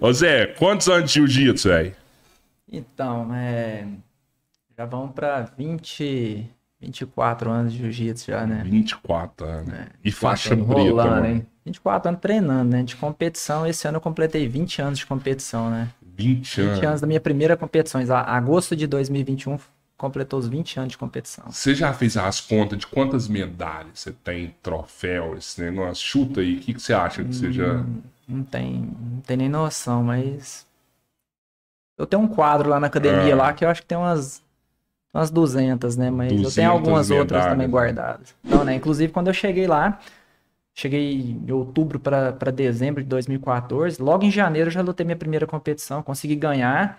Ô Zé, quantos anos de jiu-jitsu, velho? Então, é... já vamos pra 20, 24 anos de jiu-jitsu já, né? 24 anos. É, e faixa preta, 24 anos treinando, né? De competição, esse ano eu completei 20 anos de competição, né? 20 anos. 20 anos da minha primeira competição. agosto de 2021 completou os 20 anos de competição. Você já fez as contas de quantas medalhas você tem, troféu, esse negócio? Né? Chuta aí, o que, que você acha que você já. Hum, não tem, não tenho nem noção, mas. Eu tenho um quadro lá na academia é. lá que eu acho que tem umas umas 200, né? Mas 200 eu tenho algumas verdade. outras também guardadas. Então, né? Inclusive, quando eu cheguei lá, cheguei em outubro para dezembro de 2014. Logo em janeiro eu já lutei minha primeira competição, consegui ganhar.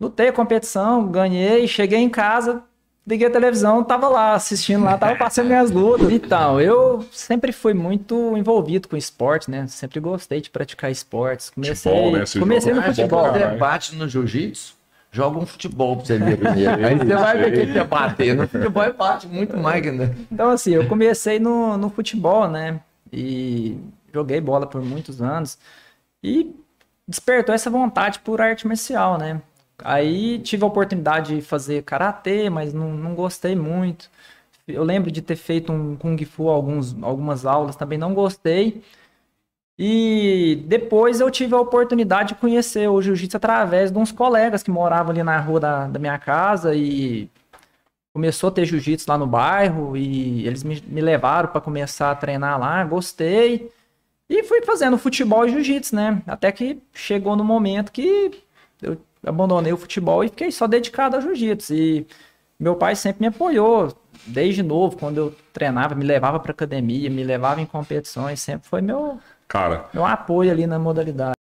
Lutei a competição, ganhei, cheguei em casa, liguei a televisão, tava lá assistindo lá, tava passando minhas lutas e tal. Eu sempre fui muito envolvido com esporte, né? Sempre gostei de praticar esportes. Comecei, futebol, né? comecei no futebol. você bate no jiu-jitsu? Joga um futebol pra você ver primeiro. É, Aí você vai ver quem é. quer bater. No futebol é bate muito mais, né? Então, assim, eu comecei no, no futebol, né? E joguei bola por muitos anos. E despertou essa vontade por arte marcial, né? Aí tive a oportunidade de fazer karatê, mas não, não gostei muito. Eu lembro de ter feito um Kung Fu, alguns, algumas aulas, também não gostei. E depois eu tive a oportunidade de conhecer o jiu-jitsu através de uns colegas que moravam ali na rua da, da minha casa e começou a ter jiu-jitsu lá no bairro e eles me, me levaram para começar a treinar lá, gostei. E fui fazendo futebol e jiu-jitsu, né? Até que chegou no momento que eu abandonei o futebol e fiquei só dedicado a jiu-jitsu. E meu pai sempre me apoiou, desde novo, quando eu treinava, me levava para academia, me levava em competições, sempre foi meu, Cara, meu apoio ali na modalidade.